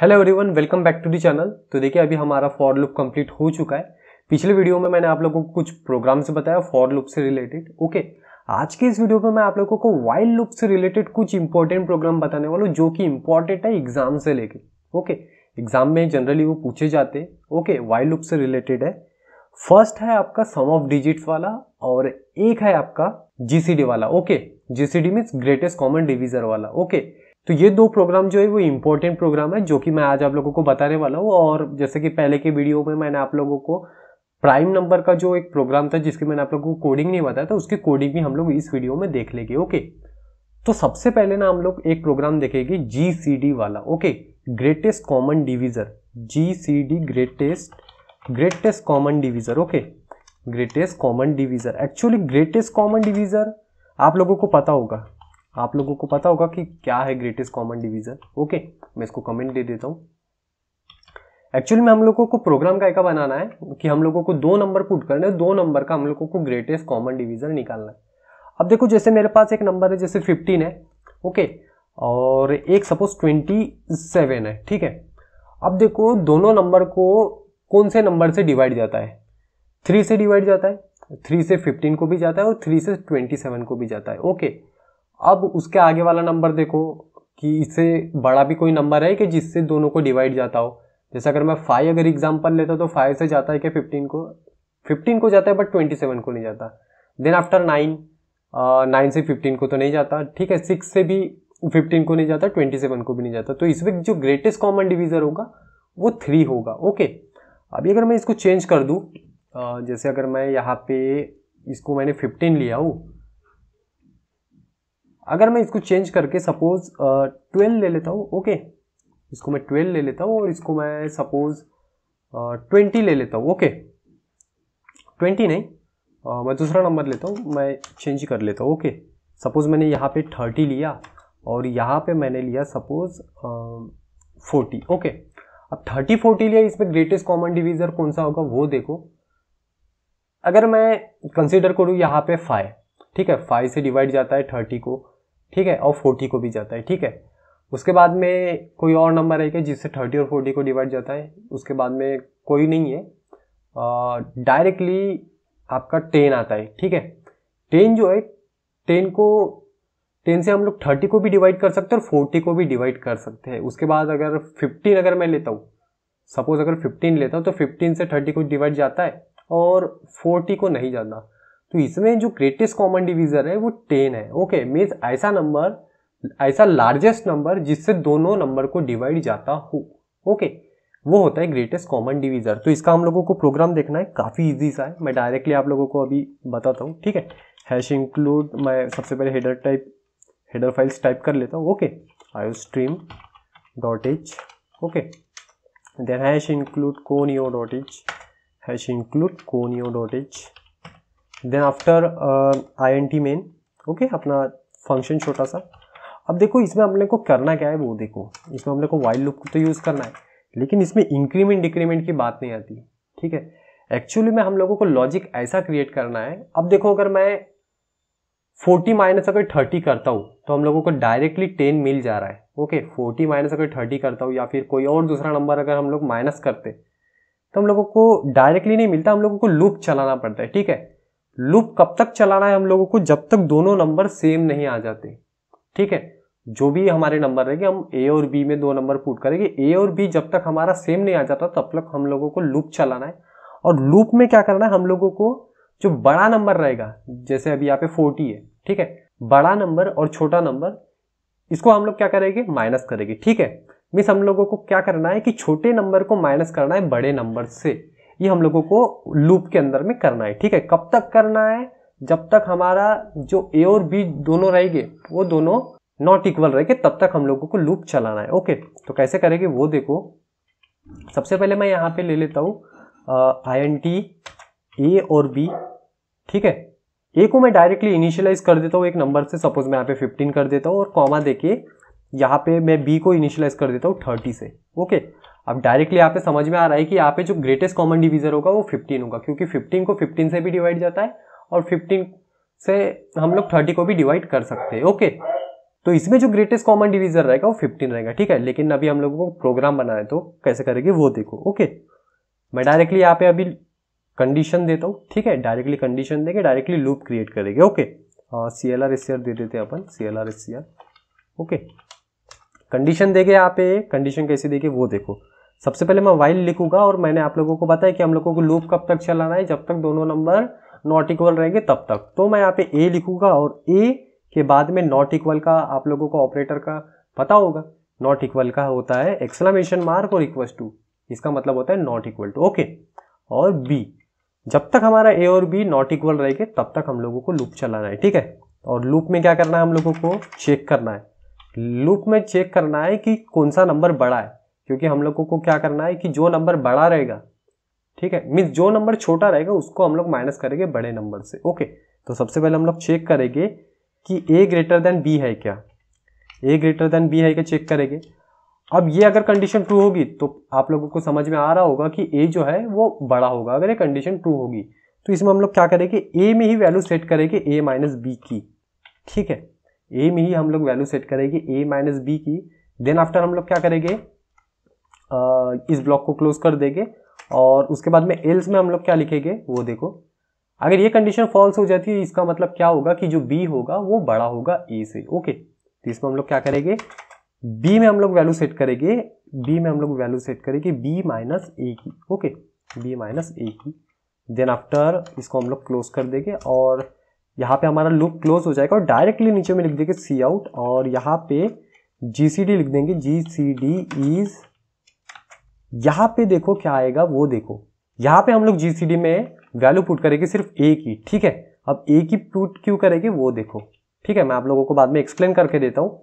Hello everyone welcome back to the channel तो देखिए अभी हमारा फॉर लुप कंप्लीट हो चुका है पिछले वीडियो में मैंने आप लोगों को कुछ प्रोग्राम से बताया फॉर लुप से रिलेटेड ओके आज के इस वीडियो में मैं आप लोगों को वाइल्ड लुप से रिलेटेड कुछ इंपॉर्टेंट प्रोग्राम बताने वाला हूँ जो कि इंपॉर्टेंट है एग्जाम से लेके ओके एग्जाम में जनरली वो पूछे जाते हैं ओके वाइल्ड लुप से रिलेटेड है फर्स्ट है आपका सम ऑफ डिजिट्स वाला और एक है आपका जीसीडी वाला okay GCD means greatest common divisor वाला ओके okay. तो ये दो प्रोग्राम जो है वो इम्पोर्टेंट प्रोग्राम है जो कि मैं आज आप लोगों को बताने वाला हूँ और जैसे कि पहले के वीडियो में मैंने आप लोगों को प्राइम नंबर का जो एक प्रोग्राम था जिसकी मैंने आप लोगों को कोडिंग नहीं बताया था उसकी कोडिंग भी हम लोग इस वीडियो में देख लेंगे ओके तो सबसे पहले ना हम लोग एक प्रोग्राम देखेंगे जी वाला okay greatest common divisor G greatest greatest common divisor okay greatest common divisor actually greatest common divisor आप लोगों को पता होगा आप लोगों को पता होगा कि क्या है ग्रेटेस्ट कॉमन डिवीजन ओके मैं इसको कमेंट दे देता हूँ एक्चुअली में हम लोगों को प्रोग्राम का एक बनाना है कि हम लोगों को दो नंबर पुट करना है दो नंबर का हम लोगों को ग्रेटेस्ट कॉमन डिवीजन निकालना है अब देखो जैसे मेरे पास एक नंबर है जैसे फिफ्टीन है ओके और एक सपोज ट्वेंटी सेवन है ठीक है अब देखो दोनों नंबर को कौन से नंबर से डिवाइड जाता है थ्री से डिवाइड जाता है थ्री से फिफ्टीन को भी जाता है और थ्री से ट्वेंटी सेवन को भी जाता है ओके okay. अब उसके आगे वाला नंबर देखो कि इससे बड़ा भी कोई नंबर है कि जिससे दोनों को डिवाइड जाता हो जैसे अगर मैं फाइव अगर एग्जाम्पल लेता तो फाइव से जाता है कि फिफ्टीन को फिफ्टीन को जाता है बट ट्वेंटी सेवन को नहीं जाता देन आफ्टर नाइन नाइन से फिफ्टीन को तो नहीं जाता ठीक है सिक्स से भी फिफ्टीन को नहीं जाता ट्वेंटी सेवन को भी नहीं जाता तो इसमें जो ग्रेटेस्ट कॉमन डिवीज़र होगा वो थ्री होगा ओके अभी अगर मैं इसको चेंज कर दूँ uh, जैसे अगर मैं यहाँ पे इसको मैंने फिफ्टीन लिया हूँ अगर मैं इसको चेंज करके सपोज ट्वेल्व ले लेता हूँ ओके इसको मैं ट्वेल्व ले लेता हूँ और इसको मैं सपोज ट्वेंटी ले लेता हूँ ओके ट्वेंटी नहीं आ, मैं दूसरा नंबर लेता हूँ मैं चेंज कर लेता हूँ ओके सपोज़ मैंने यहाँ पे थर्टी लिया और यहाँ पे मैंने लिया सपोज फोर्टी ओके अब थर्टी फोर्टी लिया इसमें ग्रेटेस्ट कॉमन डिविजर कौन सा होगा वो देखो अगर मैं कंसिडर करूँ यहाँ पे फाइव ठीक है फाइव से डिवाइड जाता है थर्टी को ठीक है और फोर्टी को भी जाता है ठीक है उसके बाद में कोई और नंबर है क्या जिससे थर्टी और फोर्टी को डिवाइड जाता है उसके बाद में कोई नहीं है डायरेक्टली आपका टेन आता है ठीक है टेन जो है टेन को टेन से हम लोग थर्टी को भी डिवाइड कर सकते हैं और फोर्टी को भी डिवाइड कर सकते हैं उसके बाद अगर फिफ्टीन अगर मैं लेता हूँ सपोज अगर फिफ्टीन लेता हूँ तो फिफ्टीन से थर्टी को डिवाइड जाता है और फोर्टी को नहीं जाता तो इसमें जो ग्रेटेस्ट कॉमन डिविजर है वो टेन है ओके मीन्स ऐसा नंबर ऐसा लार्जेस्ट नंबर जिससे दोनों नंबर को डिवाइड जाता हो ओके वो होता है ग्रेटेस्ट कॉमन डिविजर तो इसका हम लोगों को प्रोग्राम देखना है काफ़ी इजी सा है मैं डायरेक्टली आप लोगों को अभी बताता हूँ ठीक है हैश इंक्लूड मैं सबसे पहले header type header files type कर लेता हूँ okay iostream dot h okay then hash include conio dot h hash include conio dot h then after I N T main okay अपना function छोटा सा अब देखो इसमें हम लोग को करना क्या है वो देखो इसमें हम लोग को वाइल्ड लुक तो यूज़ करना है लेकिन इसमें इंक्रीमेंट डिक्रीमेंट की बात नहीं आती ठीक है एक्चुअली में हम लोगों को लॉजिक ऐसा क्रिएट करना है अब देखो अगर मैं फोर्टी माइनस अगर थर्टी करता हूँ तो हम लोगों को डायरेक्टली टेन मिल जा रहा है ओके फोर्टी माइनस अगर थर्टी करता हूँ या फिर कोई और दूसरा नंबर अगर हम लोग माइनस करते तो हम लोगों को डायरेक्टली नहीं मिलता हम लोगों को लूप चलाना पड़ता है ठीक है लूप कब तक चलाना है हम लोगों को जब तक दोनों नंबर सेम नहीं आ जाते ठीक है जो भी हमारे नंबर रहेंगे हम ए और बी में दो नंबर पुट करेंगे ए और बी जब तक हमारा सेम नहीं आ जाता तब तक हम लोगों को लूप चलाना है और लूप में क्या करना है हम लोगों को जो बड़ा नंबर रहेगा जैसे अभी यहाँ पे फोर्टी है ठीक है बड़ा नंबर और छोटा नंबर इसको हम लोग क्या करेंगे माइनस करेंगे ठीक है मीन्स हम लोगों को क्या करना है कि छोटे नंबर को माइनस करना है बड़े नंबर से ये हम लोगों को लूप के अंदर में करना है ठीक है कब तक करना है जब तक हमारा जो ए और बी दोनों रहेंगे वो दोनों नॉट इक्वल रहेंगे तब तक हम लोगों को लूप चलाना है ओके तो कैसे करेंगे वो देखो सबसे पहले मैं यहाँ पे ले लेता हूँ आई एन टी ए और बी ठीक है ए को मैं डायरेक्टली इनिशियलाइज कर देता हूँ एक नंबर से सपोज मैं यहाँ पे 15 कर देता हूँ और कॉमा देके यहाँ पे मैं बी को इनिशियलाइज कर देता हूँ 30 से ओके अब डायरेक्टली यहाँ पे समझ में आ रहा है कि यहाँ पे जो ग्रेटेस्ट कॉमन डिवीजर होगा वो 15 होगा क्योंकि 15 को 15 से भी डिवाइड जाता है और 15 से हम लोग 30 को भी डिवाइड कर सकते हैं ओके तो इसमें जो ग्रेटेस्ट कॉमन डिवीजर रहेगा वो 15 रहेगा ठीक है लेकिन अभी हम लोगों को प्रोग्राम बना है तो कैसे करेंगे वो देखो ओके मैं डायरेक्टली यहाँ पे अभी कंडीशन देता हूँ ठीक है डायरेक्टली कंडीशन देंगे डायरेक्टली लूप क्रिएट करेंगे okay C L R S C R दे देते हैं अपन C L R S C R okay condition देखे यहाँ पे कंडीशन कैसे देगी वो देखो सबसे पहले मैं वाइल लिखूंगा और मैंने आप लोगों को बताया कि हम लोगों को लूप कब तक चलाना है जब तक दोनों नंबर नॉट इक्वल रहेंगे तब तक तो मैं यहाँ पे ए लिखूंगा और ए के बाद में नॉट इक्वल का आप लोगों को ऑपरेटर का पता होगा नॉट इक्वल का होता है एक्सलामेशन मार्क और इक्वल टू इसका मतलब होता है नॉट इक्वल टू ओके और बी जब तक हमारा ए और बी नॉट इक्वल रहेगा तब तक हम लोगों को लूप चलाना है ठीक है और लूप में क्या करना है हम लोगों को चेक करना है लूप में चेक करना है कि कौन सा नंबर बड़ा है क्योंकि हम लोगों को क्या करना है कि जो नंबर बड़ा रहेगा ठीक है मीन्स जो नंबर छोटा रहेगा उसको हम लोग माइनस करेंगे बड़े नंबर से ओके तो सबसे पहले हम लोग चेक करेंगे कि ए ग्रेटर देन बी है क्या ए ग्रेटर देन बी है क्या चेक करेंगे अब ये अगर कंडीशन ट्रू होगी तो आप लोगों को समझ में आ रहा होगा कि ए जो है वो बड़ा होगा अगर ये कंडीशन ट्रू होगी तो इसमें हम लोग क्या करेंगे ए में ही वैल्यू सेट करेंगे ए माइनस बी की ठीक है ए में ही हम लोग वैल्यू सेट करेंगे ए माइनस बी की देन आफ्टर हम लोग क्या करेंगे इस ब्लॉक को क्लोज कर देंगे और उसके बाद में एल्स में हम लोग क्या लिखेंगे वो देखो अगर ये कंडीशन फॉल्स हो जाती है इसका मतलब क्या होगा कि जो बी होगा वो बड़ा होगा ए से ओके तो इसमें हम लोग क्या करेंगे बी में हम लोग वैल्यू सेट करेंगे बी में हम लोग वैल्यू सेट करेंगे बी माइनस ए की ओके बी माइनस ए की देन आफ्टर इसको हम लोग क्लोज कर देंगे और यहाँ पे हमारा लूप क्लोज हो जाएगा और डायरेक्टली नीचे में लिख देंगे सी आउट और यहाँ पे जी लिख देंगे जी सी डी इज़ यहां पे देखो क्या आएगा वो देखो यहां पे हम लोग जीसीडी में वैल्यू पुट करेंगे सिर्फ ए की ठीक है अब ए की पुट क्यों करेंगे वो देखो ठीक है मैं आप लोगों को बाद में एक्सप्लेन करके देता हूँ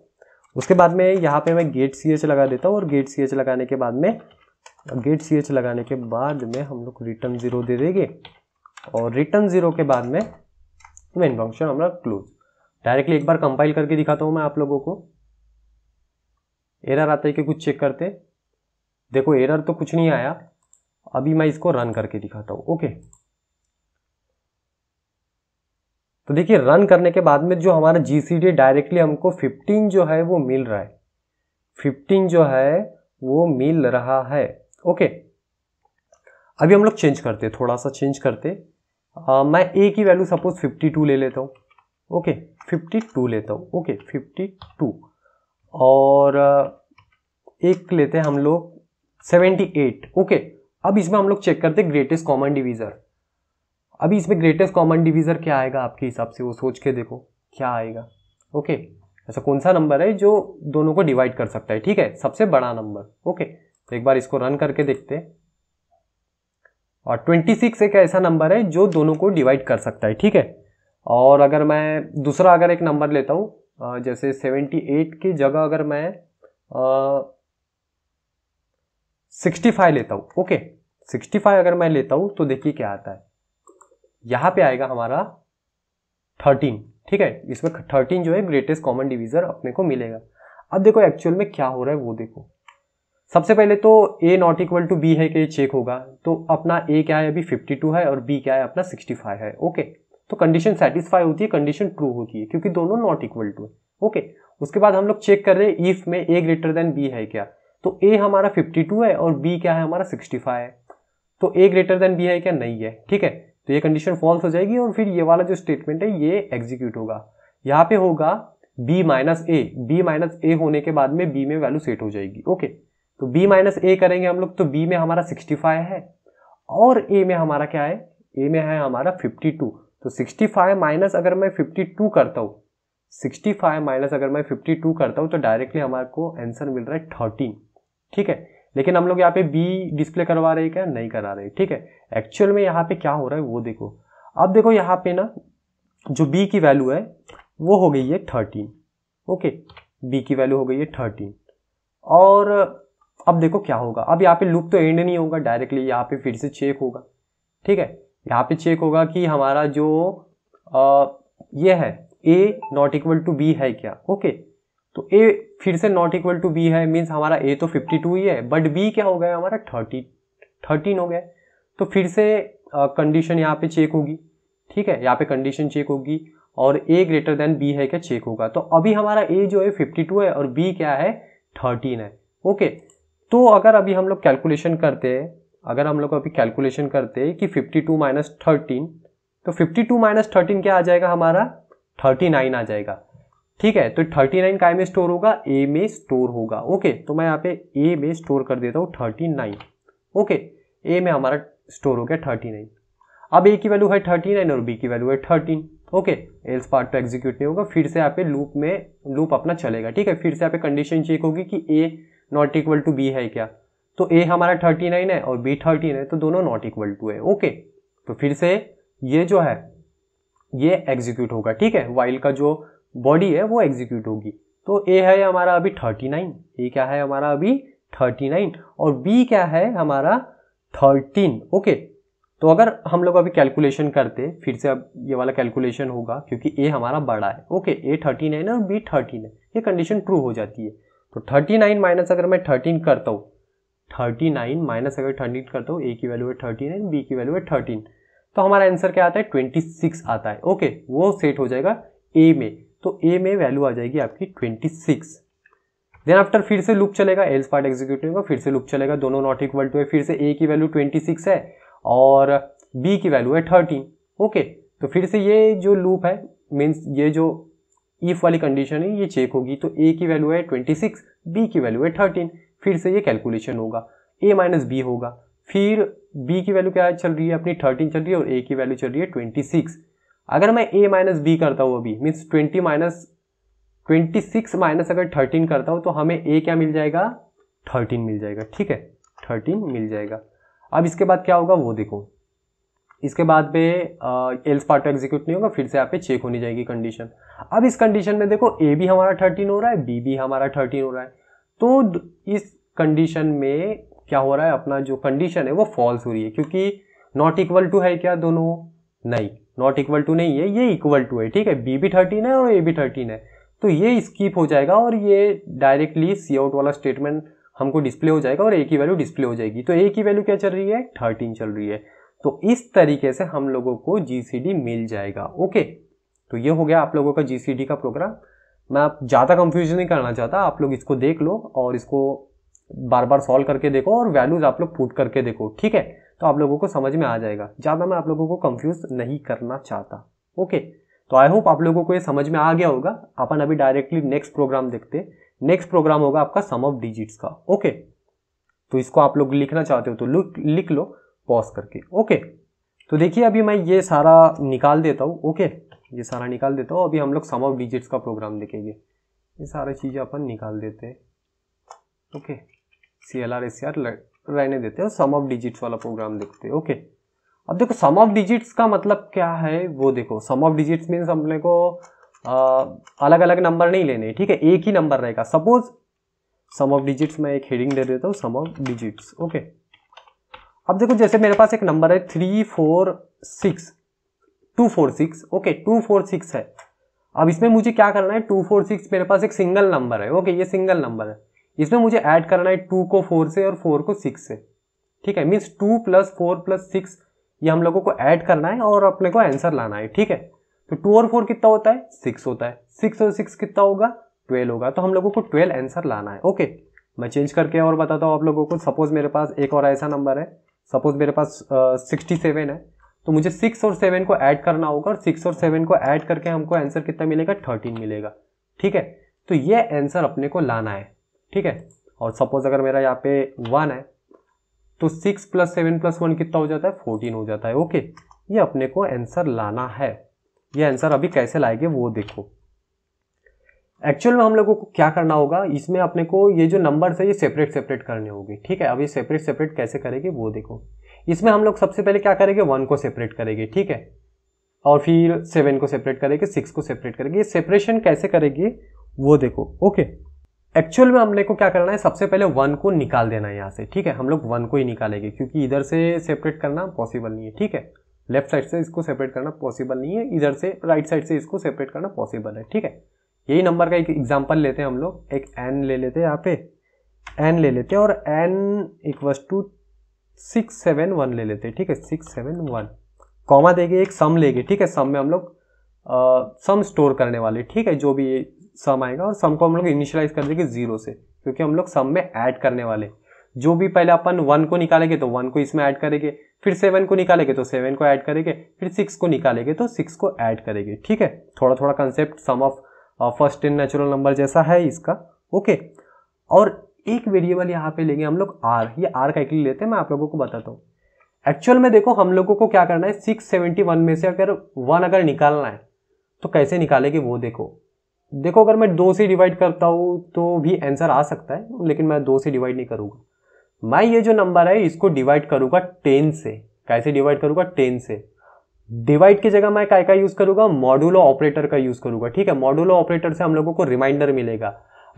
उसके बाद में यहाँ पे मैं गेट सी एच लगा देता हूँ और गेट सी एच लगाने के बाद में गेट सी एच लगाने के बाद में हम लोग रिटर्न ज़ीरो दे देंगे और रिटर्न ज़ीरो के बाद में मेन फंक्शन हमारा क्लोज डायरेक्टली एक बार कंपाइल करके दिखाता हूँ मैं आप लोगों को एरर आता है कि कुछ चेक करते देखो एरर तो कुछ नहीं आया अभी मैं इसको रन करके दिखाता हूं ओके तो देखिए रन करने के बाद में जो हमारा जी डायरेक्टली हमको 15 जो है वो मिल रहा है 15 जो है वो मिल रहा है ओके अभी हम लोग चेंज करते थोड़ा सा चेंज करते आ, मैं ए की वैल्यू सपोज 52 ले लेता हूं ओके 52 लेता हूं ओके 52 और एक लेते हैं हम लोग 78 ओके अब इसमें हम लोग चेक करते ग्रेटेस्ट कॉमन डिवीजर अभी इसमें ग्रेटेस्ट कॉमन डिवीजर क्या आएगा आपके हिसाब से वो सोच के देखो क्या आएगा ओके ऐसा कौन सा नंबर है जो दोनों को डिवाइड कर सकता है ठीक है सबसे बड़ा नंबर ओके तो एक बार इसको रन करके देखते हैं और 26 एक ऐसा नंबर है जो दोनों को डिवाइड कर सकता है ठीक है और अगर मैं दूसरा अगर एक नंबर लेता हूँ जैसे 78 की जगह अगर मैं सिक्सटी फाइव लेता हूं ओके सिक्सटी फाइव अगर मैं लेता हूं तो देखिए क्या आता है यहां पे आएगा हमारा थर्टीन ठीक है इसमें थर्टीन जो है ग्रेटेस्ट कॉमन डिविजर अपने को मिलेगा अब देखो एक्चुअल में क्या हो रहा है वो देखो सबसे पहले तो A not equal to B है कि ये चेक होगा तो अपना ए क्या है अभी 52 है और बी क्या है अपना 65 है ओके तो कंडीशन सेटिस्फाई होती है कंडीशन ट्रू होती है क्योंकि दोनों नॉट इक्वल टू है ओके उसके बाद हम लोग चेक कर रहे हैं इफ में ए ग्रेटर देन बी है क्या तो ए हमारा 52 है और बी क्या है हमारा 65 है तो ए ग्रेटर देन बी है क्या नहीं है ठीक है तो ये कंडीशन फॉल्स हो जाएगी और फिर ये वाला जो स्टेटमेंट है ये एग्जीक्यूट होगा यहाँ पे होगा B minus A B minus A होने के बाद में बी में वैल्यू सेट हो जाएगी ओके तो बी माइनस ए करेंगे हम लोग तो बी में हमारा 65 है और ए में हमारा क्या है ए में है हमारा 52 तो 65 माइनस अगर मैं 52 करता हूँ 65 माइनस अगर मैं 52 करता हूँ तो डायरेक्टली हमारे को आंसर मिल रहा है 13 ठीक है लेकिन हम लोग यहाँ पे बी डिस्प्ले करवा रहे क्या नहीं करा रहे ठीक है एक्चुअल में यहाँ पे क्या हो रहा है वो देखो अब देखो यहाँ पे ना जो बी की वैल्यू है वो हो गई है थर्टीन ओके बी की वैल्यू हो गई है थर्टीन और अब देखो क्या होगा अब यहाँ पे लुक तो एंड नहीं होगा डायरेक्टली यहाँ पे फिर से चेक होगा ठीक है यहाँ पे चेक होगा कि हमारा जो आ, ये है A not equal to B है क्या ओके तो ए फिर से नॉट इक्वल टू बी है मीन्स हमारा ए तो 52 ही है बट बी क्या हो गया हमारा 30 13 हो गया तो फिर से कंडीशन यहाँ पे चेक होगी ठीक है यहाँ पे कंडीशन चेक होगी और ए ग्रेटर देन बी है क्या चेक होगा तो अभी हमारा ए जो है 52 है और बी क्या है 13 है ओके तो अगर अभी हम लोग कैलकुलेशन करते हैं अगर हम लोग अभी कैलकुलेशन करते हैं कि 52 टू माइनस थर्टीन तो 52 टू माइनस थर्टीन क्या आ जाएगा हमारा 39 आ जाएगा ठीक है तो 39 काय में स्टोर होगा ए में स्टोर होगा ओके तो मैं यहाँ पे ए में स्टोर कर देता हूँ 39 ओके ए में हमारा स्टोर हो गया 39 अब ए की वैल्यू है 39 और बी की वैल्यू है 13 ओके एल्स पार्ट तो एग्जीक्यूट नहीं होगा फिर से यहाँ पे लूप में लूप अपना चलेगा ठीक है फिर से यहाँ पे कंडीशन चेक होगी कि A not equal to B है क्या तो ए हमारा 39 है और बी थर्टीन है तो दोनों नॉट इक्वल टू है ओके तो फिर से ये जो है ये एग्जीक्यूट होगा ठीक है वाइल का जो बॉडी है वो एग्जीक्यूट होगी तो ए है हमारा अभी थर्टी नाइन ए क्या है हमारा अभी थर्टी नाइन और बी क्या है हमारा थर्टीन ओके तो अगर हम लोग अभी कैलकुलेशन करते फिर से अब ये वाला कैलकुलेशन होगा क्योंकि ए हमारा बड़ा है ओके ए थर्टी नाइन है और बी थर्टीन है ये कंडीशन ट्रू हो जाती है तो थर्टी नाइन माइनस अगर मैं थर्टीन करता हूँ थर्टी नाइन माइनस अगर थर्टीन करता हूँ ए की वैल्यू है थर्टी नाइन बी की वैल्यू है थर्टीन तो हमारा आंसर क्या आता है ट्वेंटी सिक्स आता है ओके वो सेट हो जाएगा ए में तो ए में वैल्यू आ जाएगी आपकी ट्वेंटी सिक्स देन आफ्टर फिर से लूप चलेगा एल्स पार्ट एग्जीक्यूटिव होगा फिर से लूप चलेगा दोनों नॉट इक्वल टू है फिर से ए की वैल्यू ट्वेंटी सिक्स है और बी की वैल्यू है थर्टीन ओके तो फिर से ये जो लूप है मीन्स ये जो ईफ वाली कंडीशन है ये चेक होगी तो ए की वैल्यू है ट्वेंटी सिक्स बी की वैल्यू है थर्टीन फिर से ये कैलकुलेशन होगा ए माइनस बी होगा फिर बी की वैल्यू क्या चल रही है अपनी थर्टीन चल रही है और ए की वैल्यू चल रही है ट्वेंटी सिक्स अगर मैं ए माइनस बी करता हूँ अभी means twenty minus twenty six minus अगर थर्टीन करता हूँ तो हमें ए क्या मिल जाएगा थर्टीन मिल जाएगा ठीक है थर्टीन मिल जाएगा अब इसके बाद क्या होगा वो देखो इसके बाद पे एल्स पार्ट एग्जीक्यूट नहीं होगा फिर से यहाँ पे चेक होनी जाएगी कंडीशन अब इस कंडीशन में देखो ए भी हमारा थर्टीन हो रहा है बी भी हमारा थर्टीन हो रहा है तो इस कंडीशन में क्या हो रहा है अपना जो कंडीशन है वो फॉल्स हो रही है क्योंकि नॉट इक्वल टू है क्या दोनों नहीं नॉट इक्वल टू नहीं है ये इक्वल टू है ठीक है बी भी थर्टीन है और ए भी थर्टीन है तो ये स्कीप हो जाएगा और ये डायरेक्टली सी आउट वाला स्टेटमेंट हमको डिस्प्ले हो जाएगा और ए की वैल्यू डिस्प्ले हो जाएगी तो ए की वैल्यू क्या चल रही है थर्टीन चल रही है तो इस तरीके से हम लोगों को जी मिल जाएगा ओके तो ये हो गया आप लोगों का जी का प्रोग्राम मैं आप ज़्यादा कंफ्यूज नहीं करना चाहता आप लोग इसको देख लो और इसको बार बार सॉल्व करके देखो और वैल्यूज़ आप लोग पुट करके देखो ठीक है तो आप लोगों को समझ में आ जाएगा ज़्यादा मैं आप लोगों को कंफ्यूज नहीं करना चाहता ओके तो आई होप आप लोगों को ये समझ में आ गया होगा अपन अभी डायरेक्टली नेक्स्ट प्रोग्राम देखते नेक्स्ट प्रोग्राम होगा आपका सम ऑफ डिजिट्स का ओके तो इसको आप लोग लिखना चाहते हो तो लिख लो पॉज करके ओके तो देखिए अभी मैं ये सारा निकाल देता हूँ ओके ये सारा निकाल देता हूँ अभी हम लोग सम ऑफ डिजिट्स का प्रोग्राम देखेंगे ये सारी चीज़ें अपन निकाल देते हैं okay C L R S C R रहने देते हैं सम ऑफ डिजिट्स वाला प्रोग्राम देखते हैं ओके अब देखो सम ऑफ डिजिट्स का मतलब क्या है वो देखो सम ऑफ डिजिट्स मीन्स अपने को आ, अलग अलग नंबर नहीं लेने ठीक है एक ही नंबर रहेगा सपोज सम ऑफ डिजिट्स मैं एक हेडिंग दे देता हूँ सम ऑफ डिजिट्स ओके अब देखो जैसे मेरे पास एक नंबर है three four six two four six okay two four six है अब इसमें मुझे क्या करना है टू फोर सिक्स मेरे पास एक सिंगल नंबर है ओके ये सिंगल नंबर है इसमें मुझे ऐड करना है टू को फोर से और फोर को सिक्स से ठीक है means two plus four plus six ये हम लोगों को ऐड करना है और अपने को आंसर लाना है ठीक है तो टू और फोर कितना होता है सिक्स होता है सिक्स और सिक्स कितना होगा ट्वेल्व होगा तो हम लोगों को ट्वेल्व आंसर लाना है ओके मैं चेंज करके और बताता हूँ आप लोगों को सपोज मेरे पास एक और ऐसा नंबर है सपोज मेरे पास सिक्सटी uh, सेवन है तो मुझे सिक्स और सेवन को ऐड करना होगा और सिक्स और सेवन को ऐड करके हमको आंसर कितना मिलेगा थर्टीन मिलेगा ठीक है तो ये आंसर अपने को लाना है ठीक है और सपोज अगर मेरा यहाँ पे वन है तो six plus seven plus one कितना हो जाता है फोर्टीन हो जाता है ओके ये अपने को आंसर लाना है ये आंसर अभी कैसे लाएंगे वो देखो एक्चुअल में हम लोगों को क्या करना होगा इसमें अपने को ये जो नंबर है ये सेपरेट सेपरेट करने होगी ठीक है अभी सेपरेट सेपरेट कैसे करेंगे वो देखो इसमें हम लोग सबसे पहले क्या करेंगे वन को सेपरेट करेंगे ठीक है और फिर सेवन को सेपरेट करेंगे सिक्स को सेपरेट करेंगे ये सेपरेशन कैसे करेगी वो देखो ओके okay. एक्चुअल में हम लोग को क्या करना है सबसे पहले वन को निकाल देना है यहाँ से ठीक है हम लोग वन को ही निकालेंगे क्योंकि इधर से सेपरेट करना पॉसिबल नहीं है ठीक है लेफ्ट साइड से इसको सेपरेट करना पॉसिबल नहीं है इधर से राइट साइड से इसको सेपरेट करना पॉसिबल है ठीक है यही नंबर का एक एग्जाम्पल लेते हैं हम लोग एक एन ले लेते हैं यहाँ पे एन ले लेते हैं और N equals to six seven one ले लेते हैं ठीक है सिक्स सेवन वन कॉमा देंगे एक सम लेंगे ठीक है सम में हम लोग सम स्टोर करने वाले ठीक है जो भी सम आएगा और सम को हम लोग इनिशियलाइज कर देंगे जीरो से क्योंकि हम लोग सम में ऐड करने वाले जो भी पहले अपन वन को निकालेंगे तो वन को इसमें ऐड करेंगे फिर सेवन को निकालेंगे तो सेवन को ऐड करेंगे फिर सिक्स को निकालेंगे तो सिक्स को ऐड करेंगे ठीक है थोड़ा थोड़ा concept sum of first n natural number जैसा है इसका ओके और एक वेरिएबल यहाँ पे लेंगे हम लोग आर ये आर का एक लेते हैं मैं आप लोगों को बताता हूँ एक्चुअल में देखो हम लोगों को क्या करना है सिक्स सेवेंटी वन में से अगर वन अगर निकालना है तो कैसे निकालेंगे वो देखो देखो अगर मैं दो से डिवाइड करता हूँ तो भी आंसर आ सकता है लेकिन मैं दो से डिवाइड नहीं करूँगा मैं ये जो नंबर है इसको डिवाइड करूँगा टेन से कैसे डिवाइड करूँगा टेन से डिवाइड की जगह मैं काय का यूज़ करूँगा मॉड्यूलो ऑपरेटर का यूज़ करूँगा ठीक है मॉड्यूलो ऑपरेटर से हम लोगों को रिमाइंडर मिलेगा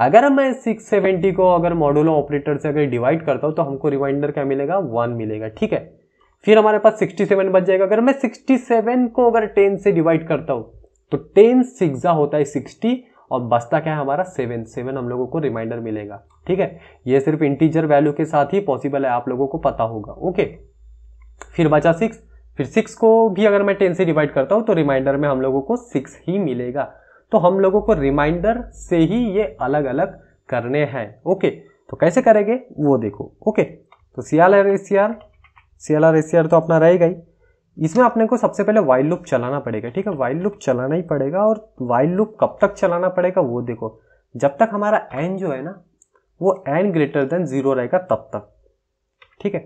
अगर मैं सिक्स सेवेंटी को अगर मॉड्यूलो ऑपरेटर से अगर डिवाइड करता हूँ तो हमको रिमाइंडर क्या मिलेगा वन मिलेगा ठीक है फिर हमारे पास सिक्सटी सेवन बच जाएगा अगर मैं सिक्सटी सेवन को अगर टेन से डिवाइड करता हूँ तो टेन सिक्सा होता है सिक्सटी और बचता क्या है हमारा सेवन सेवन हम लोगों को रिमाइंडर मिलेगा ठीक है ये सिर्फ इंटीजर वैल्यू के साथ ही पॉसिबल है आप लोगों को पता होगा ओके फिर बचा सिक्स फिर सिक्स को भी अगर मैं टेन से डिवाइड करता हूँ तो रिमाइंडर में हम लोगों को सिक्स ही मिलेगा तो हम लोगों को रिमाइंडर से ही ये अलग अलग करने हैं ओके तो कैसे करेंगे वो देखो ओके तो सियाल R R S C R C R S C R तो अपना रहेगा ही इसमें अपने को सबसे पहले वाइल्ड लूप चलाना पड़ेगा ठीक है वाइल्ड लूप चलाना ही पड़ेगा और वाइल्ड लूप कब तक चलाना पड़ेगा वो देखो जब तक हमारा एन जो है ना वो एन ग्रेटर देन जीरो रहेगा तब तक ठीक है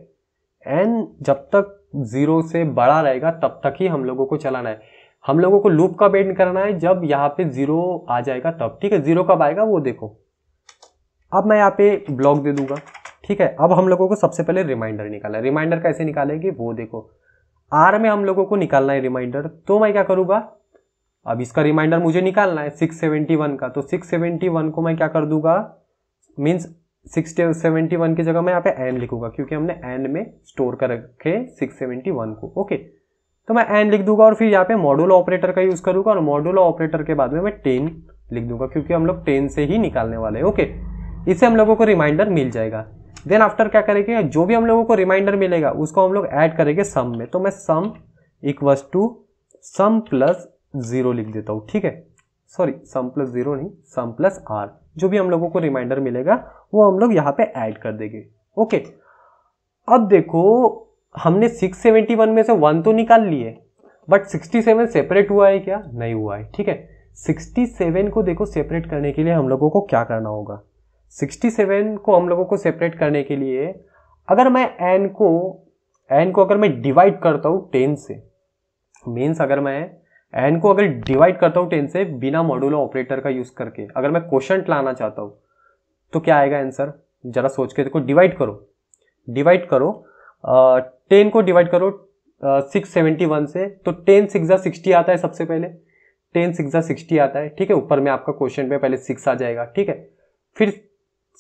एन जब तक जीरो से बड़ा रहेगा तब तक ही हम लोगों को चलाना है हम लोगों को लूप का बेंड करना है जब यहाँ पे जीरो आ जाएगा तब ठीक है जीरो कब आएगा वो देखो अब मैं यहाँ पे ब्लॉक दे दूंगा ठीक है अब हम लोगों को सबसे पहले रिमाइंडर है रिमाइंडर कैसे निकालेंगे वो देखो आर में हम लोगों को निकालना है रिमाइंडर तो मैं क्या करूँगा अब इसका रिमाइंडर मुझे निकालना है 671 का तो 671 को मैं क्या कर दूंगा मीन्स सिक्स सेवेंटी वन की जगह मैं यहाँ पे एन लिखूंगा क्योंकि हमने एन में स्टोर कर रखे सिक्स सेवेंटी वन को ओके तो मैं एन लिख दूंगा और फिर यहाँ पे मॉड्यूल ऑपरेटर का यूज़ करूंगा और मॉड्यूल ऑपरेटर के बाद में मैं टेन लिख दूंगा क्योंकि हम लोग टेन से ही निकालने वाले हैं ओके इससे हम लोगों को रिमाइंडर मिल जाएगा देन आफ्टर क्या करेंगे जो भी हम लोगों को रिमाइंडर मिलेगा उसको हम लोग ऐड करेंगे सम में तो मैं sum equals to sum plus zero लिख देता हूँ ठीक है सॉरी सम प्लस जीरो नहीं सम प्लस आर जो भी हम लोगों को रिमाइंडर मिलेगा वो हम लोग यहाँ पे ऐड कर देंगे ओके अब देखो हमने 671 में से वन तो निकाल लिए बट 67 सेपरेट हुआ है क्या नहीं हुआ है ठीक है 67 को देखो सेपरेट करने के लिए हम लोगों को क्या करना होगा 67 को हम लोगों को सेपरेट करने के लिए अगर मैं एन को एन को अगर मैं डिवाइड करता हूँ टेन से मीन्स अगर मैं एन को अगर डिवाइड करता हूँ टेन से बिना मॉड्यूल ऑपरेटर का यूज़ करके अगर मैं क्वेश्चन लाना चाहता हूँ तो क्या आएगा आंसर जरा सोच के देखो डिवाइड करो डिवाइड करो टेन को डिवाइड करो सिक्स सेवेंटी वन से तो टेन सिक्स ज़ा सिक्सटी आता है सबसे पहले टेन सिक्स ज़ा सिक्सटी आता है ठीक है ऊपर में आपका क्वेश्चन पे पहले सिक्स आ जाएगा ठीक है फिर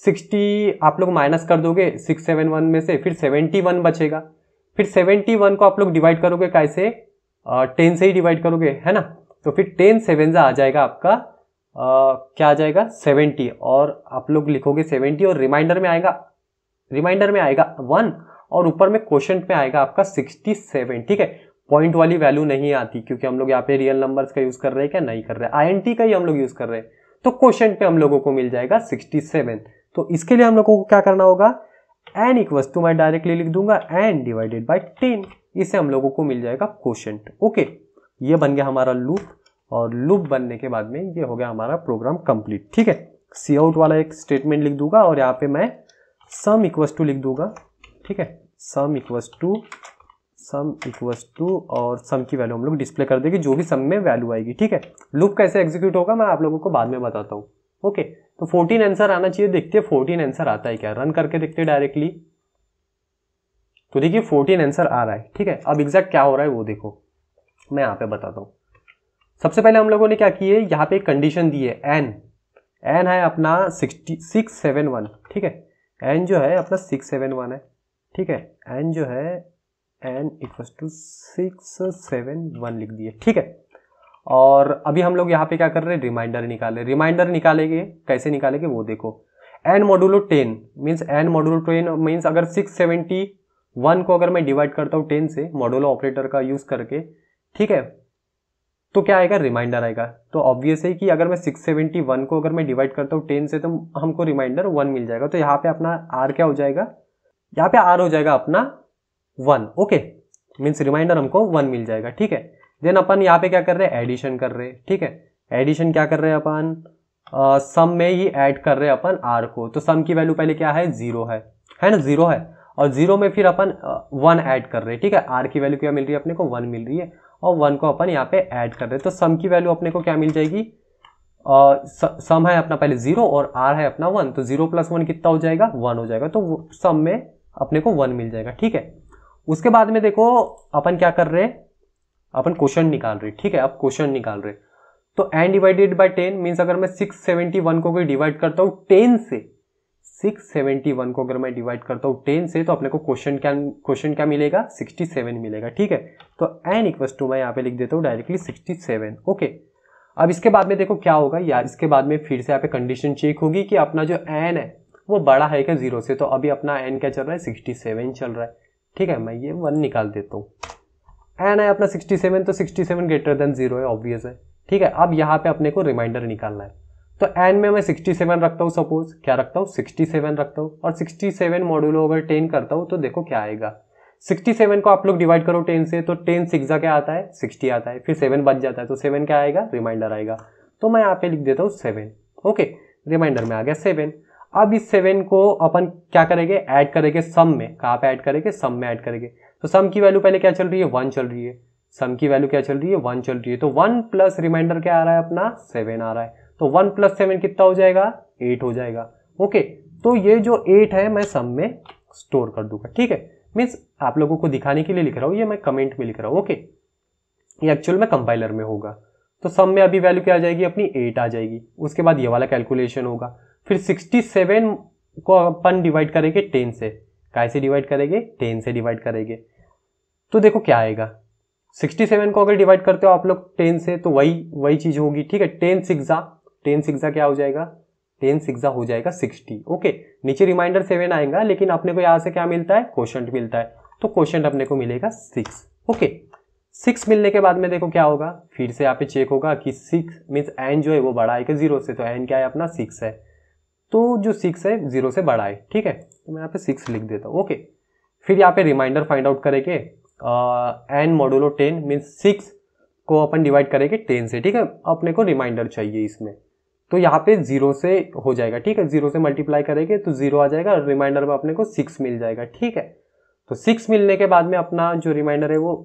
सिक्सटी आप लोग माइनस कर दोगे सिक्स सेवन वन में से फिर सेवेंटी वन बचेगा फिर सेवेंटी वन को आप लोग डिवाइड करोगे कैसे टेन से ही डिवाइड करोगे है ना तो फिर टेन सेवन आ जाएगा आपका आ, क्या आ जाएगा सेवेंटी और आप लोग लिखोगे सेवेंटी और रिमाइंडर में आएगा रिमाइंडर में आएगा वन और ऊपर में क्वेश्चन में आएगा आपका सिक्सटी सेवन ठीक है पॉइंट वाली वैल्यू नहीं आती क्योंकि हम लोग यहाँ पे रियल नंबर्स का यूज़ कर रहे हैं क्या नहीं कर रहे आई एन टी का ही हम लोग यूज़ कर रहे हैं तो क्वेश्चन पे हम लोगों को मिल जाएगा सिक्सटी सेवन तो इसके लिए हम लोगों को क्या करना होगा एन इक्वस टू मैं डायरेक्टली लिख दूंगा एन डिवाइडेड बाई टेन इससे हम लोगों को मिल जाएगा क्वेश्चन ओके ये बन गया हमारा लूप और लूप बनने के बाद में ये हो गया हमारा प्रोग्राम कंप्लीट ठीक है सी आउट वाला एक स्टेटमेंट लिख दूंगा और यहाँ पे मैं सम इक्वस टू लिख दूंगा ठीक है sum equals to sum equals to और सम की वैल्यू हम लोग डिस्प्ले कर देंगे जो भी सम में वैल्यू आएगी ठीक है लूप कैसे एग्जीक्यूट होगा मैं आप लोगों को बाद में बताता हूँ ओके तो फोर्टीन आंसर आना चाहिए देखते हैं फोर्टीन आंसर आता है क्या रन करके देखते हैं डायरेक्टली तो देखिए फोर्टीन आंसर आ रहा है ठीक है अब एग्जैक्ट क्या हो रहा है वो देखो मैं यहाँ पे बताता हूँ सबसे पहले हम लोगों ने क्या किया है यहाँ पे कंडीशन दी है एन एन है अपना सिक्सटी सिक्स सेवन वन ठीक है एन जो है अपना सिक्स सेवन वन है ठीक है एन जो है n equal to six seven one लिख दिए ठीक है और अभी हम लोग यहाँ पे क्या कर रहे हैं रिमाइंडर निकाले रिमाइंडर निकालेंगे कैसे निकालेंगे वो देखो n modulo ten means n modulo ten means अगर सिक्स सेवेंटी वन को अगर मैं डिवाइड करता हूँ टेन से मॉडुलो ऑपरेटर का यूज़ करके ठीक है तो क्या आएगा रिमाइंडर आएगा तो ऑब्वियस है कि अगर मैं सिक्स सेवेंटी वन को अगर मैं डिवाइड करता हूँ टेन से तो हमको रिमाइंडर वन मिल जाएगा तो यहाँ पे अपना आर क्या हो जाएगा यहाँ पे आर हो जाएगा अपना वन ओके मीन्स रिमाइंडर हमको वन मिल जाएगा ठीक है देन अपन यहाँ पे क्या कर रहे हैं एडिशन कर रहे हैं ठीक है एडिशन क्या कर रहे हैं अपन सम में ही ऐड कर रहे हैं अपन आर को तो सम की वैल्यू पहले क्या है जीरो है है ना जीरो है और जीरो में फिर अपन वन ऐड कर रहे हैं ठीक है आर की वैल्यू क्या मिल रही है अपने को वन मिल रही है और वन को अपन यहाँ पे ऐड कर रहे हैं तो सम की वैल्यू अपने को क्या मिल जाएगी और सम है अपना पहले जीरो और आर है अपना वन तो जीरो प्लस वन कितना हो जाएगा वन हो जाएगा तो सम में अपने को वन मिल जाएगा ठीक है उसके बाद में देखो अपन क्या कर रहे हैं अपन क्वेश्चन निकाल रहे ठीक है आप क्वेश्चन निकाल रहे तो n divided by ten means अगर मैं सिक्स सेवेंटी वन को डिवाइड करता हूँ टेन से सिक्स सेवेंटी वन को अगर मैं डिवाइड करता हूँ टेन से तो अपने को क्वेश्चन क्या क्वेश्चन क्या मिलेगा सिक्सटी सेवन मिलेगा ठीक है तो एन इक्वस टू मैं यहाँ पे लिख देता हूँ डायरेक्टली सिक्सटी सेवन ओके अब इसके बाद में देखो क्या होगा यार इसके बाद में फिर से यहाँ पे कंडीशन चेक होगी कि अपना जो एन है वो बड़ा है क्या जीरो से तो अभी अपना एन क्या चल रहा है सिक्सटी सेवन चल रहा है ठीक है मैं ये वन निकाल देता हूँ एन है अपना 67 तो 67 ग्रेटर देन जीरो है ऑब्वियस है ठीक है अब यहाँ पे अपने को रिमाइंडर निकालना है तो एन में मैं 67 रखता हूँ सपोज क्या रखता हूँ 67 रखता हूँ और 67 सेवन मॉड्यूलो अगर टेन करता हूँ तो देखो क्या आएगा 67 को आप लोग डिवाइड करो 10 से तो 10 सिक्सा क्या आता है 60 आता है फिर 7 बच जाता है तो 7 क्या आएगा रिमाइंडर आएगा तो मैं यहाँ पे लिख देता हूँ 7 ओके रिमाइंडर में आ गया 7 अब इस 7 को अपन क्या करेंगे ऐड करेंगे सम में कहाँ पे ऐड करेंगे सम में ऐड करेंगे तो सम की वैल्यू पहले क्या चल रही है वन चल रही है सम की वैल्यू क्या चल रही है वन चल रही है तो वन प्लस रिमाइंडर क्या आ रहा है अपना सेवन आ रहा है तो वन प्लस सेवन कितना हो जाएगा एट हो जाएगा ओके तो ये जो एट है मैं सम में स्टोर कर दूंगा ठीक है मीन्स आप लोगों को दिखाने के लिए लिख रहा हूँ ये मैं कमेंट में लिख रहा हूँ ओके ये एक्चुअल में कंपाइलर में होगा तो सम में अभी वैल्यू क्या आ जाएगी अपनी एट आ जाएगी उसके बाद ये वाला कैलकुलेशन होगा फिर सिक्सटी सेवन को अपन डिवाइड करेंगे टेन से कैसे से डिवाइड करेंगे टेन से डिवाइड करेंगे तो देखो क्या आएगा 67 को अगर डिवाइड करते हो आप लोग 10 से तो वही वही चीज़ होगी ठीक है टेन सिक्सा टेन सिक्सा क्या हो जाएगा टेन सिक्सा हो जाएगा 60 ओके नीचे रिमाइंडर सेवन आएगा लेकिन अपने को यहाँ से क्या मिलता है क्वेश्चन मिलता है तो क्वेश्चन अपने को मिलेगा सिक्स ओके सिक्स मिलने के बाद में देखो क्या होगा फिर से यहाँ पे चेक होगा कि सिक्स मीन्स एन जो है वो बड़ा आएगा जीरो से तो एन क्या है अपना सिक्स है तो जो सिक्स है जीरो से बड़ा है ठीक है तो मैं यहाँ पे सिक्स लिख देता हूँ ओके फिर यहाँ पे रिमाइंडर फाइंड आउट करेंगे n modulo ten means six को अपन डिवाइड करेंगे टेन से ठीक है अपने को रिमाइंडर चाहिए इसमें तो यहाँ पे जीरो से हो जाएगा ठीक है जीरो से मल्टीप्लाई करेंगे तो जीरो आ जाएगा रिमाइंडर में अपने को सिक्स मिल जाएगा ठीक है तो सिक्स मिलने के बाद में अपना जो रिमाइंडर है वो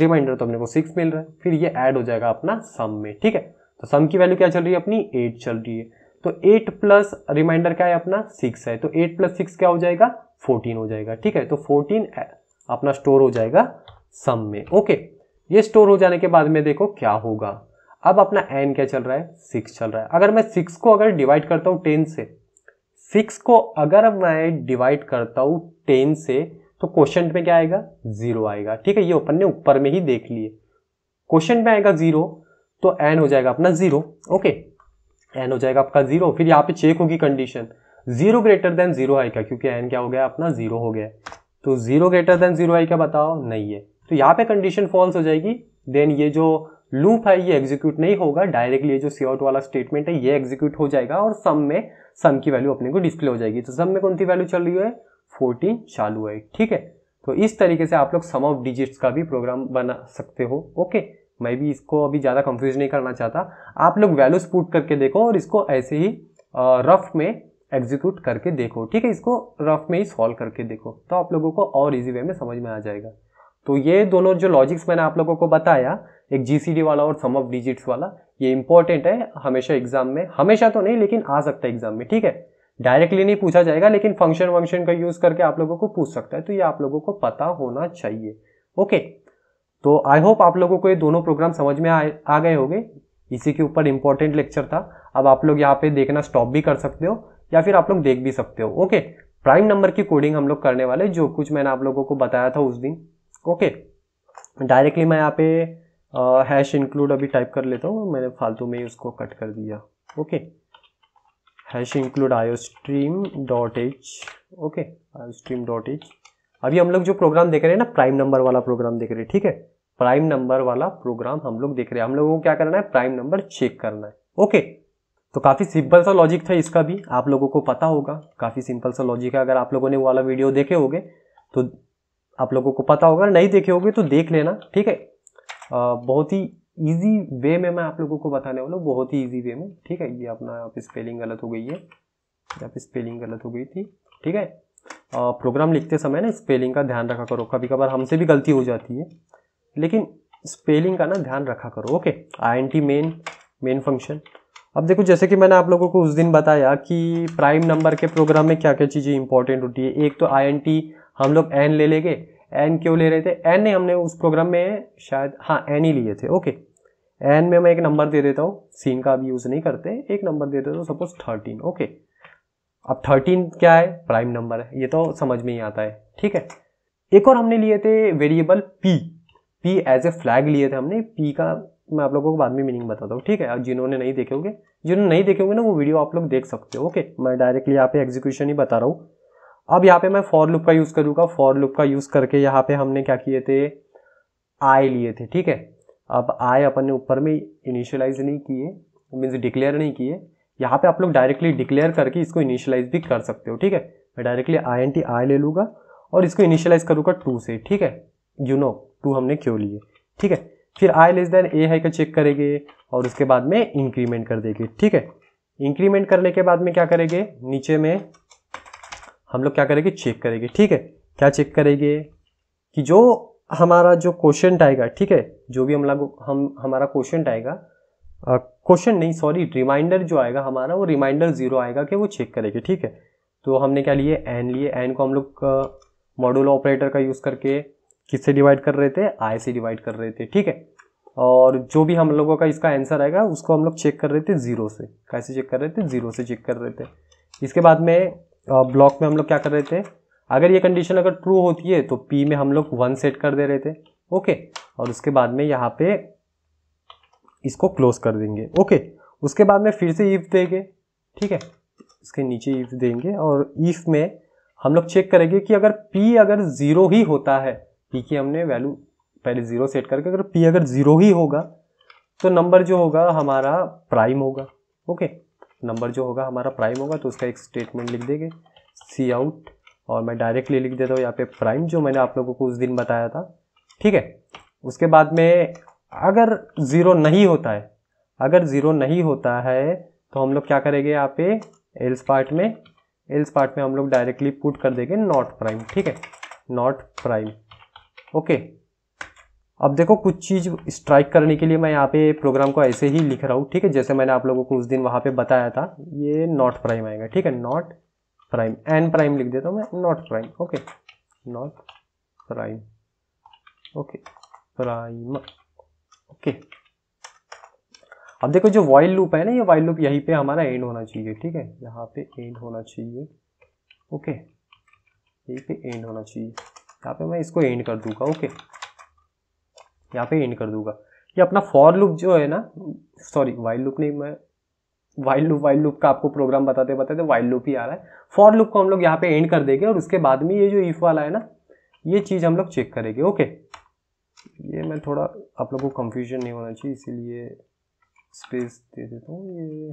रिमाइंडर तो अपने को सिक्स मिल रहा है फिर ये ऐड हो जाएगा अपना सम में ठीक है तो सम की वैल्यू क्या चल रही है अपनी एट चल रही है तो एट प्लस रिमाइंडर क्या है अपना सिक्स है तो एट प्लस सिक्स क्या हो जाएगा फोर्टीन हो जाएगा ठीक है तो फोर्टीन अपना स्टोर हो जाएगा सम में ओके ये स्टोर हो जाने के बाद में देखो क्या होगा अब अपना एन क्या चल रहा है सिक्स चल रहा है अगर मैं सिक्स को अगर डिवाइड करता हूँ टेन से सिक्स को अगर मैं डिवाइड करता हूँ टेन से तो क्वेश्चन में क्या आएगा जीरो आएगा ठीक है ये अपन ने ऊपर में ही देख लिए क्वेश्चन में आएगा जीरो तो एन हो जाएगा अपना जीरो ओके एन हो जाएगा आपका जीरो फिर यहाँ पे चेक होगी condition zero greater than zero का क्योंकि एन क्या हो गया अपना जीरो हो गया तो जीरो ग्रेटर देन जीरो का बताओ नहीं है तो यहाँ पे कंडीशन फॉल्स हो जाएगी देन ये जो लूप है ये एग्जीक्यूट नहीं होगा डायरेक्टली ये जो सी आउट वाला स्टेटमेंट है ये एग्जीक्यूट हो जाएगा और सम में सम की वैल्यू अपने को डिस्प्ले हो जाएगी तो सम में कौन सी वैल्यू चल रही है फोर्टीन चालू है ठीक है तो इस तरीके से आप लोग सम ऑफ डिजिट्स का भी प्रोग्राम बना सकते हो ओके मैं भी इसको अभी ज़्यादा कंफ्यूज नहीं करना चाहता आप लोग वैल्यूज पुट करके देखो और इसको ऐसे ही रफ में एग्जीक्यूट करके देखो ठीक है इसको रफ में ही सॉल्व करके देखो तो आप लोगों को और इजी वे में समझ में आ जाएगा तो ये दोनों जो लॉजिक्स मैंने आप लोगों को बताया एक जी वाला और सम ऑफ डिजिट्स वाला ये इंपॉर्टेंट है हमेशा एग्जाम में हमेशा तो नहीं लेकिन आ सकता है एग्जाम में ठीक है डायरेक्टली नहीं पूछा जाएगा लेकिन फंक्शन वंक्शन का यूज करके आप लोगों को पूछ सकता है तो ये आप लोगों को पता होना चाहिए ओके तो आई होप आप लोगों को ये दोनों प्रोग्राम समझ में आ, आ गए होंगे इसी के ऊपर इंपॉर्टेंट लेक्चर था अब आप लोग यहाँ पे देखना स्टॉप भी कर सकते हो या फिर आप लोग देख भी सकते हो ओके प्राइम नंबर की कोडिंग हम लोग करने वाले जो कुछ मैंने आप लोगों को बताया था उस दिन ओके डायरेक्टली मैं यहाँ पे हैश इंक्लूड अभी टाइप कर लेता हूँ मैंने फालतू में उसको कट कर दिया okay hash include iostream dot h okay iostream dot h अभी हम लोग जो प्रोग्राम देख रहे हैं ना प्राइम नंबर वाला प्रोग्राम देख रहे हैं ठीक है प्राइम नंबर वाला प्रोग्राम हम लोग देख रहे हैं हम लोगों को क्या करना है प्राइम नंबर चेक करना है ओके तो काफ़ी सिंपल सा लॉजिक था इसका भी आप लोगों को पता होगा काफ़ी सिंपल सा लॉजिक है अगर आप लोगों ने वो वाला वीडियो देखे होगे तो आप लोगों को पता होगा नहीं देखे होगे तो देख लेना ठीक है आ, बहुत ही ईजी वे में मैं आप लोगों को बताने वाला हूँ बहुत ही ईजी वे में ठीक है ये अपना यहाँ पे स्पेलिंग गलत हो गई है यहाँ पे स्पेलिंग गलत हो गई थी ठीक है प्रोग्राम लिखते समय ना स्पेलिंग का ध्यान रखा करो कभी कभार हमसे भी गलती हो जाती है लेकिन स्पेलिंग का ना ध्यान रखा करो okay I N T main main function अब देखो जैसे कि मैंने आप लोगों को उस दिन बताया कि प्राइम नंबर के प्रोग्राम में क्या क्या चीज़ें इंपॉर्टेंट होती है एक तो आई हम लोग एन ले लेंगे एन क्यों ले रहे थे एन ने हमने उस प्रोग्राम में शायद हाँ एन ही लिए थे ओके एन में मैं एक नंबर दे देता हूँ सीन का अब यूज़ नहीं करते एक नंबर दे देता हूँ सपोज थर्टीन ओके अब थर्टीन क्या है प्राइम नंबर है ये तो समझ में ही आता है ठीक है एक और हमने लिए थे variable p p as a flag लिए थे हमने पी का मैं आप लोगों को बाद में मीनिंग बताता हूँ ठीक है और जिन्होंने नहीं देखे होंगे जिन्होंने नहीं देखे होंगे ना वो वीडियो आप लोग देख सकते हो ओके मैं डायरेक्टली यहाँ पे एग्जीक्यूशन ही बता रहा हूँ अब यहाँ पे मैं फॉर लुप का यूज़ करूँगा फॉर लुप का यूज़ करके यहाँ पे हमने क्या किए थे आई लिए थे ठीक है अब आई अपन ने ऊपर में इनिशियलाइज नहीं किए मीन्स डिक्लेयर नहीं किए यहाँ पे आप लोग डायरेक्टली डिक्लेयर करके इसको इनिशियलाइज भी कर सकते हो ठीक है मैं directly I N T i ले लूँगा और इसको इनिशियलाइज करूँगा टू से ठीक है यू नो टू हमने क्यों लिए ठीक है फिर आई लेस देन ए है का चेक करेंगे और उसके बाद में इंक्रीमेंट कर देंगे ठीक है इंक्रीमेंट करने के बाद में क्या करेंगे नीचे में हम लोग क्या करेंगे चेक करेंगे ठीक है क्या चेक करेंगे कि जो हमारा जो क्वेश्चन आएगा ठीक है जो भी हम लोग हम हमारा क्वेश्चन आएगा क्वेश्चन नहीं सॉरी रिमाइंडर जो आएगा हमारा वो रिमाइंडर जीरो आएगा कि वो चेक करेगी ठीक है तो हमने क्या लिए एन लिए एन को हम लोग मॉडुलो ऑपरेटर का यूज़ करके किससे डिवाइड कर रहे थे आई से डिवाइड कर रहे थे ठीक है और जो भी हम लोगों का इसका आंसर आएगा उसको हम लोग चेक कर रहे थे ज़ीरो से कैसे चेक कर रहे थे ज़ीरो से चेक कर रहे थे इसके बाद में ब्लॉक में हम लोग क्या कर रहे थे अगर ये कंडीशन अगर ट्रू होती है तो पी में हम लोग वन सेट कर दे रहे थे ओके और उसके बाद में यहाँ पे इसको क्लोज कर देंगे ओके उसके बाद में फिर से ईफ देंगे ठीक है इसके नीचे ईफ देंगे और ईफ में हम लोग चेक करेंगे कि अगर पी अगर ज़ीरो ही होता है पी की हमने वैल्यू पहले ज़ीरो सेट करके अगर पी अगर ज़ीरो ही होगा तो नंबर जो होगा हमारा प्राइम होगा ओके नंबर जो होगा हमारा प्राइम होगा तो उसका एक स्टेटमेंट लिख देंगे सी आउट और मैं डायरेक्टली लिख देता हूँ यहाँ पे प्राइम जो मैंने आप लोगों को उस दिन बताया था ठीक है उसके बाद में अगर ज़ीरो नहीं होता है अगर ज़ीरो नहीं होता है तो हम लोग क्या करेंगे यहाँ पे एल्स पार्ट में एल्स पार्ट में हम लोग डायरेक्टली पुट कर देंगे नॉट प्राइम ठीक है नॉट प्राइम ओके अब देखो कुछ चीज़ स्ट्राइक करने के लिए मैं यहाँ पे प्रोग्राम को ऐसे ही लिख रहा हूँ ठीक है जैसे मैंने आप लोगों को उस दिन वहाँ पे बताया था ये नॉट प्राइम आएगा ठीक है नॉट प्राइम एन प्राइम लिख देता हूँ मैं not prime okay not prime okay prime okay अब देखो जो वाइल लूप है ना ये वाइल लूप यहीं पे हमारा एंड होना चाहिए ठीक है यहाँ पे एंड होना चाहिए ओके यहीं पे एंड होना चाहिए यहाँ पे मैं इसको एंड कर दूंगा ओके यहाँ पे एंड कर दूंगा ये अपना फॉर लूप जो है ना सॉरी वाइल लूप नहीं मैं वाइल लूप वाइल लूप का आपको प्रोग्राम बताते बताते वाइल लूप ही आ रहा है फॉर लूप को हम लोग यहाँ पे एंड कर देंगे और उसके बाद में ये जो ईफ वाला है ना ये चीज़ हम लोग चेक करेंगे ओके ये मैं थोड़ा आप लोगों को कंफ्यूजन नहीं होना चाहिए इसीलिए स्पेस दे देता हूँ ये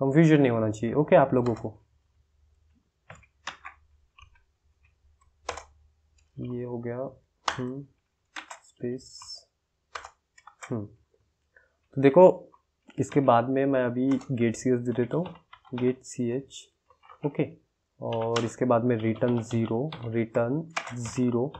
कंफ्यूजन नहीं होना चाहिए ओके आप लोगों को ये हो गया स्पेस हम्म, हम्म। तो देखो इसके बाद में मैं अभी गेट सी एच दे देता हूँ गेट सी एच ओके और इसके बाद में रिटर्न ज़ीरो रिटर्न ज़ीरो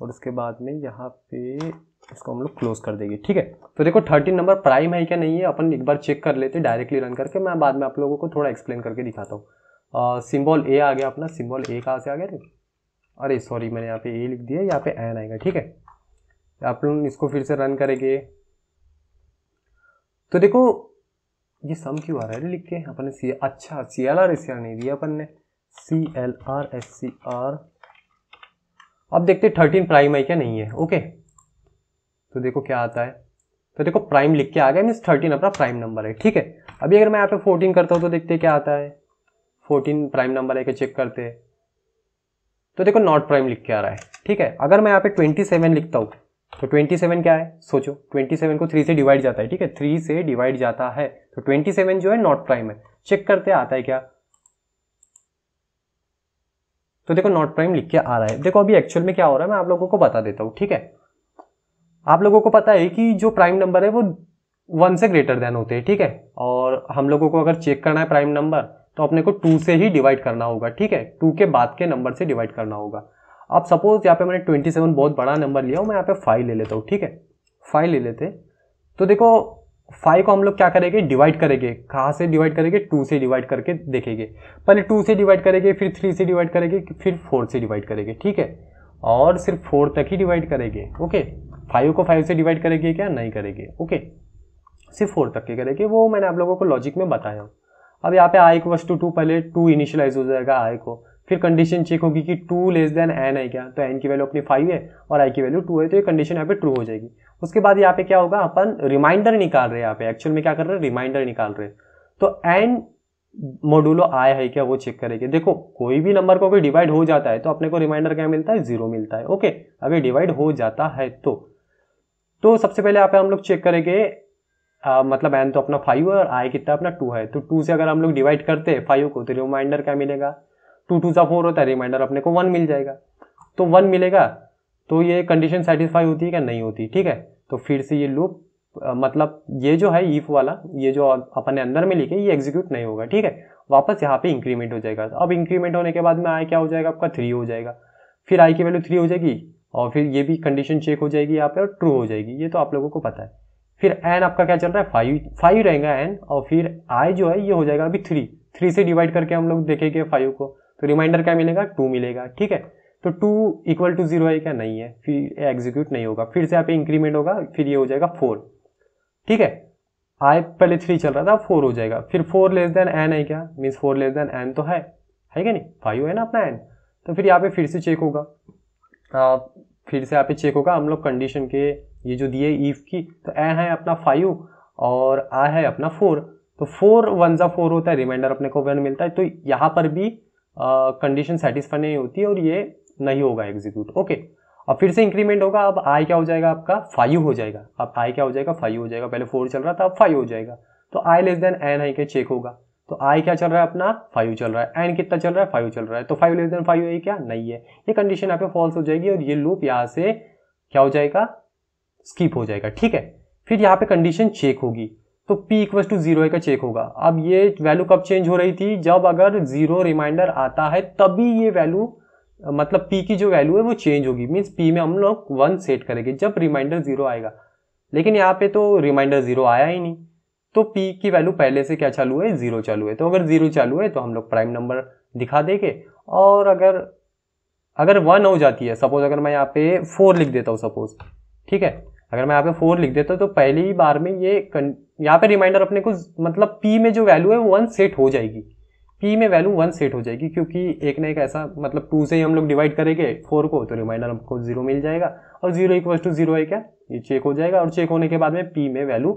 और उसके बाद में यहाँ पे इसको हम लोग क्लोज कर देंगे ठीक है तो देखो थर्टीन नंबर प्राइम है क्या नहीं है अपन एक बार चेक कर लेते डायरेक्टली रन करके मैं बाद में आप लोगों को थोड़ा एक्सप्लेन करके दिखाता हूँ सिंबल ए आ गया अपना सिम्बॉल ए कहाँ से आ गया अरे सॉरी मैंने यहाँ पे ए लिख दिया यहाँ पे एन आएगा ठीक है आप लोग इसको फिर से रन करेंगे तो देखो ये सम क्यों आ रहा है लिख के अपन ने सी अच्छा C L R S C R नहीं दिया अपन ने C L R S C R अब देखते थर्टीन प्राइम है क्या नहीं है ओके तो देखो क्या आता है तो देखो प्राइम लिख के आ गया मीन्स थर्टीन अपना प्राइम नंबर है ठीक है अभी अगर मैं यहाँ पे फोर्टीन करता हूँ तो देखते क्या आता है फोर्टीन प्राइम नंबर है क्या चेक करते हैं तो देखो नॉट प्राइम लिख के आ रहा है ठीक है अगर मैं यहाँ पे ट्वेंटी सेवन लिखता हूँ तो ट्वेंटी सेवन क्या है सोचो ट्वेंटी सेवन को थ्री से डिवाइड जाता है ठीक है थ्री से डिवाइड जाता है तो ट्वेंटी सेवन जो है नॉट प्राइम है चेक करते आता है क्या तो देखो नॉट प्राइम लिख के आ रहा है देखो अभी एक्चुअल में क्या हो रहा है मैं आप लोगों को बता देता हूँ ठीक है आप लोगों को पता है कि जो प्राइम नंबर है वो वन से ग्रेटर देन होते हैं ठीक है और हम लोगों को अगर चेक करना है प्राइम नंबर तो अपने को टू से ही डिवाइड करना होगा ठीक है टू के बाद के नंबर से डिवाइड करना होगा अब सपोज यहाँ पे मैंने ट्वेंटी सेवन बहुत बड़ा नंबर लिया हूँ मैं यहाँ पे फाइव ले लेता हूँ ठीक है फाइव ले लेते तो देखो फाइव को हम लोग क्या करेंगे डिवाइड करेंगे कहाँ से डिवाइड करेंगे टू से डिवाइड करके देखेंगे पहले टू से डिवाइड करेंगे फिर थ्री से डिवाइड करेंगे फिर फोर से डिवाइड करेंगे ठीक है और सिर्फ फोर तक ही डिवाइड करेंगे ओके फाइव को फाइव से डिवाइड करेंगे क्या नहीं करेंगे ओके सिर्फ फोर तक के करेंगे वो मैंने आप लोगों को लॉजिक में बताया अब यहाँ पे आई को वस्तु टू टू पहले टू इनिशियलाइज हो जाएगा आई को फिर कंडीशन चेक होगी कि टू लेस देन एन है क्या तो एन की वैल्यू अपनी फाइव है और आई की वैल्यू टू है तो ये कंडीशन यहाँ पे ट्रू हो जाएगी उसके बाद यहाँ पे क्या होगा अपन रिमाइंडर निकाल रहे हैं यहाँ पे एक्चुअल में क्या कर रहे हैं रिमाइंडर निकाल रहे हैं तो एंड मोडुलो आया है क्या वो चेक करेंगे देखो कोई भी नंबर को अगर डिवाइड हो जाता है तो अपने को रिमाइंडर क्या मिलता है जीरो मिलता है ओके अगर डिवाइड हो जाता है तो तो सबसे पहले यहाँ पे हम लोग चेक करेंगे मतलब एन तो अपना फाइव है और आई कितना अपना टू है तो टू से अगर हम लोग डिवाइड करते हैं फाइव को तो रिमाइंडर क्या मिलेगा टू टू सा फोर होता है रिमाइंडर अपने को वन मिल जाएगा तो वन मिलेगा तो ये कंडीशन सेटिस्फाई होती है क्या नहीं होती ठीक है तो फिर से ये लूप मतलब ये जो है ईफ वाला ये जो अपने अंदर में लिखे ये एग्जीक्यूट नहीं होगा ठीक है वापस यहाँ पे इंक्रीमेंट हो जाएगा अब इंक्रीमेंट होने के बाद में आई क्या हो जाएगा आपका थ्री हो जाएगा फिर आई की वैल्यू थ्री हो जाएगी और फिर ये भी कंडीशन चेक हो जाएगी यहाँ पे और ट्रू हो जाएगी ये तो आप लोगों को पता है फिर एन आपका क्या चल रहा है फाइव फाइव रहेगा एन और फिर आई जो है ये हो जाएगा अभी थ्री थ्री से डिवाइड करके हम लोग देखेंगे फाइव को तो रिमाइंडर क्या मिलेगा टू मिलेगा ठीक है तो टू इक्वल टू जीरो है क्या नहीं है फिर एग्जीक्यूट नहीं होगा फिर से यहाँ पे इंक्रीमेंट होगा फिर ये हो जाएगा फोर ठीक है आई पहले थ्री चल रहा था फोर हो जाएगा फिर फोर लेस देन एन है क्या means four less than n तो है है क्या नहीं फाइव है ना अपना एन तो फिर यहाँ पे फिर से चेक होगा आ, फिर से यहाँ पे चेक होगा हम लोग कंडीशन के ये जो दिए ईफ की तो एन है अपना फाइव और आ है अपना फोर तो फोर वन ज़ा फोर होता है रिमाइंडर अपने को वन मिलता है तो यहाँ पर भी कंडीशन सेटिस्फाई नहीं होती और ये नहीं होगा एग्जीक्यूट ओके अब फिर से इंक्रीमेंट होगा अब आई क्या हो जाएगा आपका फाइव हो जाएगा अब आई क्या हो जाएगा फाइव हो जाएगा पहले फोर चल रहा था अब फाइव हो जाएगा तो i less than n i के चेक होगा तो आई क्या चल रहा है अपना फाइव चल रहा है एन कितना चल रहा है फाइव चल रहा है तो फाइव लेस देन फाइव है क्या नहीं है ये कंडीशन यहाँ पे फॉल्स हो जाएगी और ये लूप यहाँ से क्या हो जाएगा स्कीप हो जाएगा ठीक है फिर यहाँ पे कंडीशन चेक होगी तो p इक्वल टू जीरो का चेक होगा अब ये वैल्यू कब चेंज हो रही थी जब अगर जीरो रिमाइंडर आता है तभी ये वैल्यू मतलब पी की जो वैल्यू है वो चेंज होगी मीन्स पी में हम लोग वन सेट करेंगे जब रिमाइंडर जीरो आएगा लेकिन यहाँ पे तो रिमाइंडर जीरो आया ही नहीं तो पी की वैल्यू पहले से क्या चालू है जीरो चालू है तो अगर जीरो चालू है तो हम लोग प्राइम नंबर दिखा देंगे और अगर अगर वन हो जाती है सपोज अगर मैं यहाँ पे फोर लिख देता हूँ सपोज ठीक है अगर मैं यहाँ पे फोर लिख देता हूँ तो पहली बार में ये यहाँ पे रिमाइंडर अपने को मतलब पी में जो वैल्यू है वो वन सेट हो जाएगी पी में वैल्यू वन सेट हो जाएगी क्योंकि एक ना एक ऐसा मतलब टू से ही हम लोग डिवाइड करेंगे फोर को तो रिमाइंडर हमको जीरो मिल जाएगा और जीरो इक्वल टू जीरो है क्या ये चेक हो जाएगा और चेक होने के बाद में पी में वैल्यू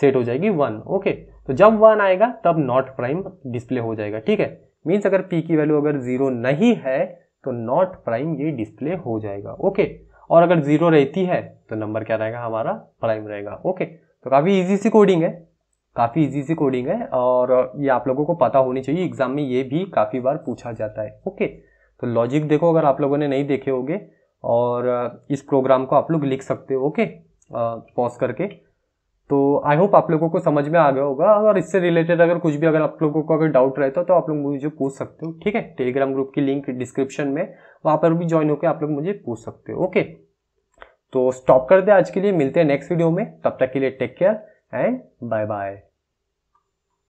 सेट हो जाएगी वन ओके तो जब वन आएगा तब नॉट प्राइम डिस्प्ले हो जाएगा ठीक है मीन्स अगर पी की वैल्यू अगर जीरो नहीं है तो नॉट प्राइम ये डिस्प्ले हो जाएगा ओके और अगर जीरो रहती है तो नंबर क्या रहेगा हमारा प्राइम रहेगा ओके तो काफ़ी इजी सी कोडिंग है काफ़ी इजी सी कोडिंग है और ये आप लोगों को पता होनी चाहिए एग्ज़ाम में ये भी काफ़ी बार पूछा जाता है ओके तो लॉजिक देखो अगर आप लोगों ने नहीं देखे होंगे और इस प्रोग्राम को आप लोग लिख सकते हो ओके पॉज करके तो आई होप आप लोगों को समझ में आ गया होगा और इससे रिलेटेड अगर कुछ भी अगर आप लोगों को अगर डाउट रहता तो आप लोग मुझे पूछ सकते हो ठीक है टेलीग्राम ग्रुप की लिंक डिस्क्रिप्शन में वहाँ पर भी ज्वाइन होकर आप लोग मुझे पूछ सकते हो ओके तो स्टॉप कर दे आज के लिए मिलते हैं नेक्स्ट वीडियो में तब तक के लिए take care and bye bye.